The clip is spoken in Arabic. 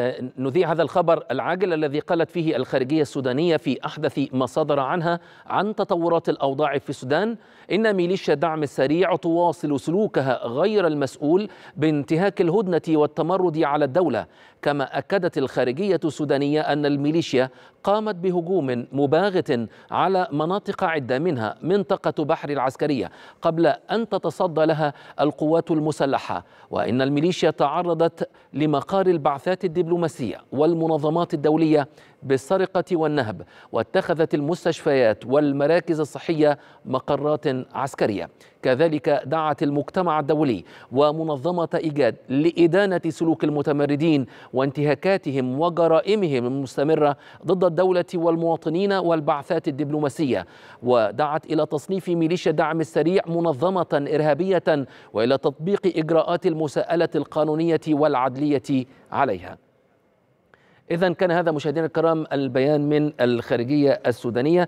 آه، نذيع هذا الخبر العاجل الذي قالت فيه الخارجية السودانية في أحدث ما صدر عنها عن تطورات الأوضاع في السودان إن ميليشيا دعم السريع تواصل سلوكها غير المسؤول بانتهاك الهدنة والتمرد على الدولة كما أكدت الخارجية السودانية أن الميليشيا قامت بهجوم مباغت على مناطق عدة منها منطقة بحر العسكرية قبل أن تتصدى لها القوات المسلحة وإن الميليشيا تعرضت لمقار البعثات الدبلوماسية والمنظمات الدولية بالسرقة والنهب واتخذت المستشفيات والمراكز الصحية مقرات عسكرية كذلك دعت المجتمع الدولي ومنظمة إيجاد لإدانة سلوك المتمردين وانتهاكاتهم وجرائمهم المستمرة ضد الدولة والمواطنين والبعثات الدبلوماسية ودعت إلى تصنيف ميليشيا الدعم السريع منظمة إرهابية وإلى تطبيق إجراءات المساءلة القانونية والعدلية عليها إذا كان هذا مشاهدينا الكرام البيان من الخارجية السودانية